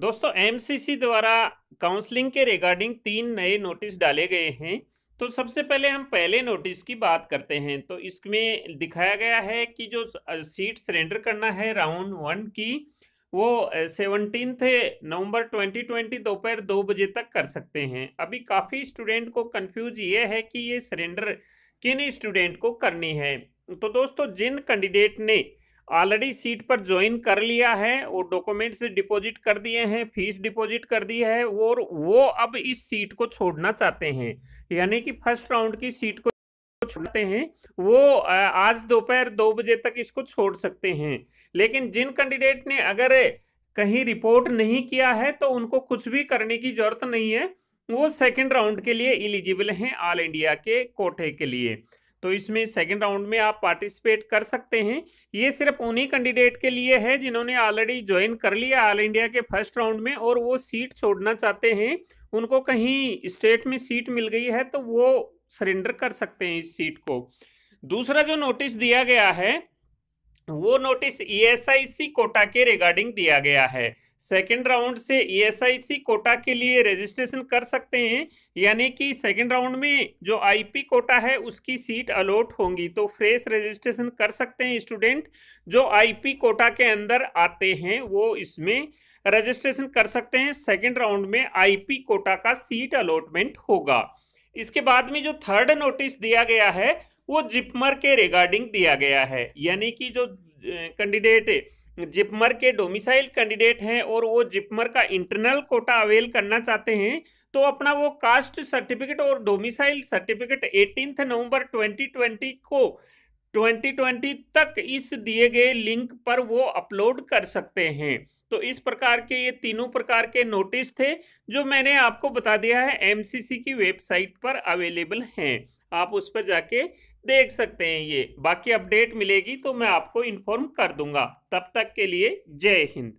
दोस्तों एमसीसी द्वारा काउंसलिंग के रिगार्डिंग तीन नए नोटिस डाले गए हैं तो सबसे पहले हम पहले नोटिस की बात करते हैं तो इसमें दिखाया गया है कि जो सीट सरेंडर करना है राउंड वन की वो सेवनटीन नवंबर ट्वेंटी ट्वेंटी दोपहर दो बजे तक कर सकते हैं अभी काफ़ी स्टूडेंट को कंफ्यूज ये है कि ये सरेंडर किन स्टूडेंट को करनी है तो दोस्तों जिन कैंडिडेट ने ऑलरेडी सीट पर ज्वाइन कर लिया है वो डॉक्यूमेंट्स डिपॉजिट कर दिए हैं फीस डिपॉजिट कर दी है और वो अब इस सीट को छोड़ना चाहते हैं यानी कि फर्स्ट राउंड की सीट को छोड़ते हैं वो आज दोपहर दो बजे तक इसको छोड़ सकते हैं लेकिन जिन कैंडिडेट ने अगर कहीं रिपोर्ट नहीं किया है तो उनको कुछ भी करने की जरूरत नहीं है वो सेकेंड राउंड के लिए एलिजिबल हैं ऑल इंडिया के कोटे के लिए तो इसमें सेकेंड राउंड में आप पार्टिसिपेट कर सकते हैं ये सिर्फ उन्हीं कैंडिडेट के लिए है जिन्होंने ऑलरेडी ज्वाइन कर लिया ऑल इंडिया के फर्स्ट राउंड में और वो सीट छोड़ना चाहते हैं उनको कहीं स्टेट में सीट मिल गई है तो वो सरेंडर कर सकते हैं इस सीट को दूसरा जो नोटिस दिया गया है वो नोटिस ईएसआईसी e कोटा के रिगार्डिंग दिया गया है सेकेंड राउंड से ईएसआईसी e कोटा के लिए रजिस्ट्रेशन कर सकते हैं यानी कि सेकेंड राउंड में जो आईपी कोटा है उसकी सीट अलॉट होंगी तो फ्रेश रजिस्ट्रेशन कर सकते हैं स्टूडेंट जो आईपी कोटा के अंदर आते हैं वो इसमें रजिस्ट्रेशन कर सकते हैं सेकेंड राउंड में आईपी कोटा का सीट अलॉटमेंट होगा इसके बाद में जो थर्ड नोटिस दिया गया है वो जिपमर के रिगार्डिंग दिया गया है यानी कि जो कैंडिडेट जिपमर के डोमिसाइल कैंडिडेट हैं और वो जिपमर का इंटरनल कोटा अवेल करना चाहते हैं तो अपना वो कास्ट सर्टिफिकेट और डोमिसाइल सर्टिफिकेट एटीनथ नवंबर 2020 को 2020 तक इस दिए गए लिंक पर वो अपलोड कर सकते हैं तो इस प्रकार के ये तीनों प्रकार के नोटिस थे जो मैंने आपको बता दिया है एमसीसी की वेबसाइट पर अवेलेबल हैं आप उस पर जाके देख सकते हैं ये बाकी अपडेट मिलेगी तो मैं आपको इन्फॉर्म कर दूंगा तब तक के लिए जय हिंद